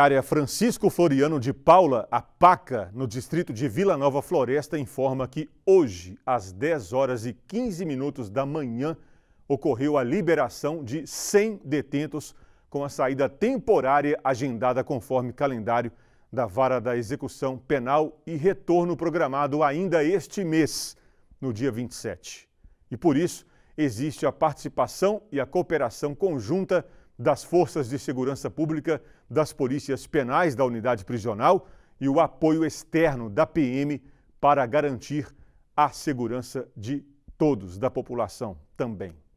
Área Francisco Floriano de Paula, a PACA, no distrito de Vila Nova Floresta, informa que hoje, às 10 horas e 15 minutos da manhã, ocorreu a liberação de 100 detentos com a saída temporária agendada conforme calendário da vara da execução penal e retorno programado ainda este mês, no dia 27. E por isso, existe a participação e a cooperação conjunta das Forças de Segurança Pública, das Polícias Penais da Unidade Prisional e o apoio externo da PM para garantir a segurança de todos, da população também.